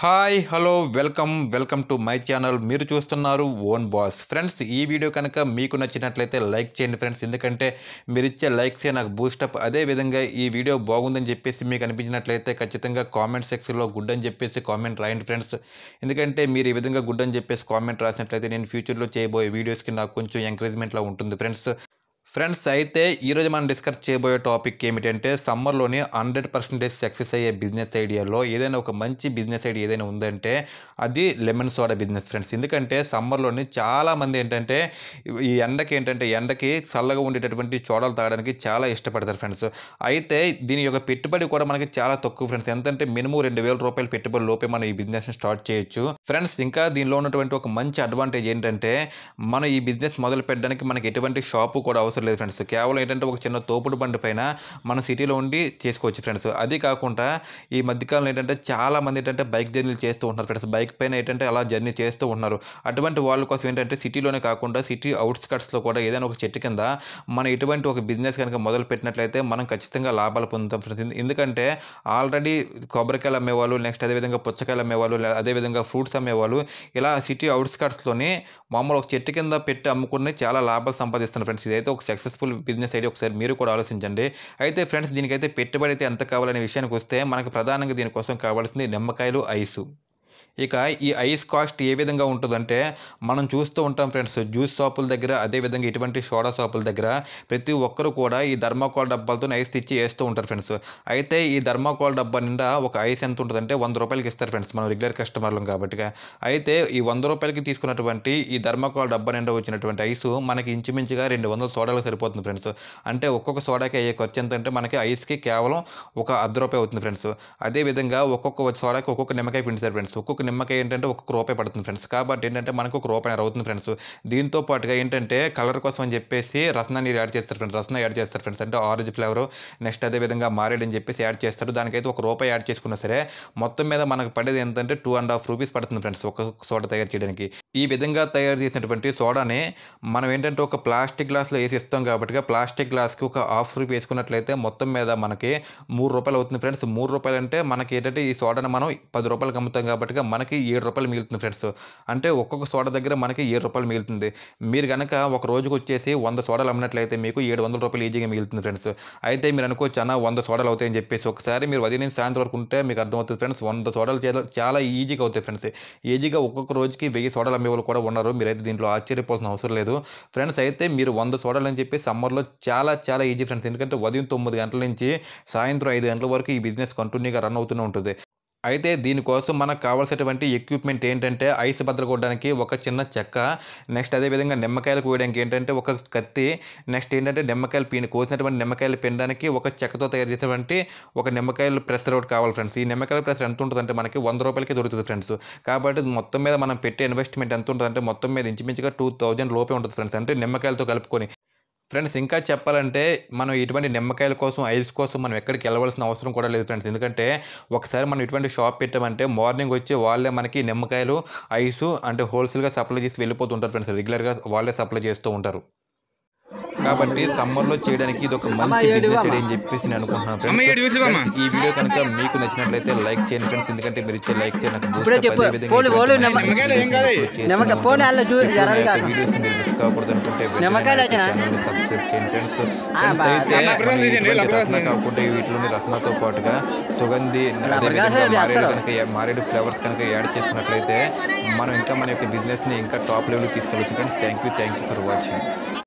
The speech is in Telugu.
hi hello welcome welcome to my channel మీరు చూస్తున్నారు ఓన్ బాస్ ఫ్రెండ్స్ ఈ వీడియో కనుక మీకు నచ్చినట్లయితే లైక్ చేయండి ఫ్రెండ్స్ ఎందుకంటే మీరు ఇచ్చే లైక్సే నాకు బూస్టప్ అదేవిధంగా ఈ వీడియో బాగుందని చెప్పేసి మీకు అనిపించినట్లయితే ఖచ్చితంగా కామెంట్ సెక్షన్లో గుడ్ అని చెప్పేసి కామెంట్ రాయండి ఫ్రెండ్స్ ఎందుకంటే మీరు ఈ విధంగా గుడ్ అని చెప్పేసి కామెంట్ రాసినట్లయితే నేను ఫ్యూచర్లో చేయబోయే వీడియోస్కి నాకు కొంచెం ఎంకరేజ్మెంట్లో ఉంటుంది ఫ్రెండ్స్ ఫ్రెండ్స్ అయితే ఈరోజు మనం డిస్కస్ చేయబోయే టాపిక్ ఏమిటంటే సమ్మర్లోనే హండ్రెడ్ పర్సెంటేజ్ సక్సెస్ అయ్యే బిజినెస్ ఐడియాలో ఏదైనా ఒక మంచి బిజినెస్ ఐడియా ఏదైనా ఉందంటే అది లెమన్ సోడా బిజినెస్ ఫ్రెండ్స్ ఎందుకంటే సమ్మర్లోనే చాలామంది ఏంటంటే ఈ ఎండకి ఏంటంటే ఎండకి చల్లగా ఉండేటటువంటి చోడలు తాగడానికి చాలా ఇష్టపడతారు ఫ్రెండ్స్ అయితే దీని యొక్క పెట్టుబడి కూడా మనకి చాలా తక్కువ ఫ్రెండ్స్ ఎంతంటే మినిమం రెండు వేల రూపాయలు పెట్టుబడి లోపే మనం ఈ బిజినెస్ని స్టార్ట్ చేయొచ్చు ఫ్రెండ్స్ ఇంకా దీనిలో ఉన్నటువంటి ఒక మంచి అడ్వాంటేజ్ ఏంటంటే మనం ఈ బిజినెస్ మొదలు పెట్టడానికి మనకి ఎటువంటి షాపు కూడా అవసరం లేదు ఫ్రెండ్స్ కేవలం ఏంటంటే ఒక చిన్న తోపుడు బండి పైన మన సిటీలో ఉండి చేసుకోవచ్చు ఫ్రెండ్స్ అది కాకుండా ఈ మధ్యకాలంలో ఏంటంటే చాలామంది ఏంటంటే బైక్ జర్నీలు చేస్తూ ఉంటారు ఫ్రెండ్స్ బైక్ పైన ఏంటంటే అలా జర్నీ చేస్తూ ఉన్నారు అటువంటి వాళ్ళ కోసం ఏంటంటే సిటీలోనే కాకుండా సిటీ అవుట్స్కట్స్లో కూడా ఏదైనా ఒక చెట్టు కింద మనం ఎటువంటి ఒక బిజినెస్ కనుక మొదలు పెట్టినట్లయితే మనం ఖచ్చితంగా లాభాలు పొందుతాం ఫ్రెండ్స్ ఎందుకంటే ఆల్రెడీ కొబ్బరికాయలు అమ్మేవాళ్ళు నెక్స్ట్ అదేవిధంగా పుచ్చకాయలు అమ్మేవాళ్ళు అదేవిధంగా ఫ్రూట్స్ అమ్మేవాళ్ళు ఇలా సిటీ అవుట్స్కట్స్లోని మామూలు ఒక చెట్టు కింద పెట్టి అమ్ముకునే చాలా లాభాలు సంపాదిస్తున్నారు ఫ్రెండ్స్ ఇదైతే ఒక సక్సెస్ఫుల్ బిజినెస్ ఐడియా ఒకసారి మీరు కూడా ఆలోచించండి అయితే ఫ్రెండ్స్ దీనికైతే పెట్టుబడి అయితే ఎంత కావాలనే విషయానికి వస్తే మనకు ప్రధానంగా దీనికోసం కావాల్సింది నిమ్మకాయలు ఐసు ఇక ఈ ఐస్ కాస్ట్ ఏ విధంగా ఉంటుందంటే మనం చూస్తూ ఉంటాం ఫ్రెండ్స్ జ్యూస్ షాపుల దగ్గర అదేవిధంగా ఇటువంటి సోడా షాపుల దగ్గర ప్రతి ఒక్కరు కూడా ఈ ధర్మాకోల్ డబ్బాలతో ఐస్ తెచ్చి వేస్తూ ఉంటారు ఫ్రెండ్స్ అయితే ఈ ధర్మాకోల్ డబ్బా నిండా ఒక ఐస్ ఎంత ఉంటుందంటే వంద రూపాయలకి ఇస్తారు ఫ్రెండ్స్ మనం రెగ్యులర్ కస్టమర్లం కాబట్టి అయితే ఈ వంద రూపాయలకి తీసుకున్నటువంటి ఈ ధర్మాకోల్ డబ్బా నిండా వచ్చినటువంటి ఐస్ మనకి ఇంచుమించుగా రెండు వందల సోడాలకు సరిపోతుంది ఫ్రెండ్స్ అంటే ఒక్కొక్క సోడాకి అయ్యే ఖర్చు ఎంత అంటే మనకి ఐస్కి కేవలం ఒక అర్ధ రూపాయి అవుతుంది ఫ్రెండ్స్ అదేవిధంగా ఒక్కొక్క సోడాకి ఒక్కొక్క నిమ్మకాయ పిండి ఫ్రెండ్స్ ఒక్కొక్క ఒక నిమ్మకాయ ఏంటంటే ఒక రూపాయి పడుతుంది ఫ్రెండ్స్ కాబట్టి ఏంటంటే మనకు ఒక రూపాయి అవుతుంది ఫ్రెండ్స్ దీంతో పాటుగా ఏంటంటే కలర్ కోసం అని చెప్పేసి రసనాన్ని యాడ్ చేస్తారు ఫ్రెండ్స్ రసన యాడ్ చేస్తారు ఫ్రెండ్స్ అంటే ఆరెంజ్ ఫ్లేవర్ నెక్స్ట్ అదే విధంగా మారేడు అని చెప్పేసి యాడ్ చేస్తారు దానికైతే ఒక రూపాయి యాడ్ చేసుకున్నా సరే మొత్తం మీద మనకు పడేది ఏంటంటే టూ అండ్ హాఫ్ రూపీస్ పడుతుంది ఫ్రెండ్స్ ఒక సోడా తయారు చేయడానికి ఈ విధంగా తయారు చేసినటువంటి సోడాని మనం ఏంటంటే ఒక ప్లాస్టిక్ గ్లాస్లో వేసి ఇస్తాం కాబట్టి ప్లాస్టిక్ గ్లాస్కి ఒక హాఫ్ రూపీ వేసుకున్నట్లయితే మొత్తం మీద మనకి మూడు రూపాయలు అవుతుంది ఫ్రెండ్స్ మూడు రూపాయలు అంటే మనకి ఏంటంటే ఈ సోడాని మనం పది రూపాయలకు అమ్ముతాం కాబట్టి మనకి ఏడు రూపాయలు మిగులుతుంది ఫ్రెండ్స్ అంటే ఒక్కొక్క సోడ దగ్గర మనకి ఏడు రూపాయలు మిగులుతుంది మీరు కనుక ఒక రోజుకు వచ్చేసి వంద సోడలు అమ్మినట్లయితే మీకు ఏడు వందల రూపాయలు ఈజీగా మిగులుతుంది ఫ్రెండ్స్ అయితే మీరు అనుకోవచ్చు అన్న వంద సోడలు అవుతాయని చెప్పేసి ఒకసారి మీరు ఉదయం సాయంత్రం వరకు ఉంటే మీకు అర్థమవుతుంది ఫ్రెండ్స్ వంద సోడలు చాలా ఈజీగా అవుతాయి ఫ్రెండ్స్ ఈజీగా ఒక్కొక్క రోజుకి వెయ్యి సోడలు అమ్మే కూడా ఉన్నారు మీరైతే దీంట్లో ఆశ్చర్యపోవాల్సిన అవసరం లేదు ఫ్రెండ్స్ అయితే మీరు వంద సోడలు అని చెప్పి సమ్మర్లో చాలా చాలా ఈజీ ఫ్రెండ్స్ ఎందుకంటే ఉదయం తొమ్మిది గంటల నుంచి సాయంత్రం ఐదు గంటల వరకు ఈ బిజినెస్ కంటిన్యూగా రన్ అవుతూనే ఉంటుంది అయితే దీనికోసం మనకు కావాల్సినటువంటి ఎక్విప్మెంట్ ఏంటంటే ఐస్ భద్రకొట్టడానికి ఒక చిన్న చెక్క నెక్స్ట్ అదేవిధంగా నిమ్మకాయలు కోయడానికి ఏంటంటే ఒక కత్తి నెక్స్ట్ ఏంటంటే నిమ్మకాయలు పీని కోసినటువంటి నిమ్మకాయలు పిండడానికి ఒక చెక్కతో తయారు చేసినటువంటి ఒక నిమ్మకాయలు ప్రెషర్ ఒకటి కావాలి ఫ్రెండ్స్ ఈ నిమ్మకాయల ప్రెషర్ ఎంత ఉంటుందంటే మనకి వంద రూపాయలకి దొరుకుతుంది ఫ్రెండ్స్ కాబట్టి మొత్తం మీద మనం పెట్టే ఇన్వెస్ట్మెంట్ ఎంత ఉంటుందంటే మొత్తం మీద ఇంచుమించుగా టూ థౌజండ్ లోపే ఉంటుంది ఫ్రెండ్స్ అంటే నిమ్మకాయలతో కలుపుకొని ఫ్రెండ్స్ ఇంకా చెప్పాలంటే మనం ఇటువంటి నిమ్మకాయల కోసం ఐస్ కోసం మనం ఎక్కడికి వెళ్ళవలసిన అవసరం కూడా లేదు ఫ్రెండ్స్ ఎందుకంటే ఒకసారి మనం ఇటువంటి షాప్ పెట్టామంటే మార్నింగ్ వచ్చి వాళ్ళే మనకి నిమ్మకాయలు ఐసు అంటే హోల్సేల్గా సప్లై చేసి వెళ్ళిపోతుంటారు ఫ్రెండ్స్ రెగ్యులర్గా వాళ్ళే సప్లై చేస్తూ ఉంటారు కాబట్టి సమ్మర్ లో చేయడానికి ఇది ఒక మంచి బిజినెస్ అని చెప్పేసి నేను అనుకుంటున్నాను ఫ్రెండ్స్ ఈ వీడియో కనుక మీకు నచ్చినట్లయితే లైక్ చేయండి ఫ్రెండ్స్ ఎందుకంటే మీరు ఇచ్చే లైక్ కాకూడదు అనుకుంటే కాకుండా వీటిలోని రత్నతో పాటుగా సుగంధి మారేడు ఫ్లేవర్స్ కనుక యాడ్ చేసినట్లయితే మనం ఇంకా మన యొక్క బిజినెస్ ని ఇంకా టాప్ లెవెల్కి తీసుకెళ్ళచ్చు friends thank you thank you for watching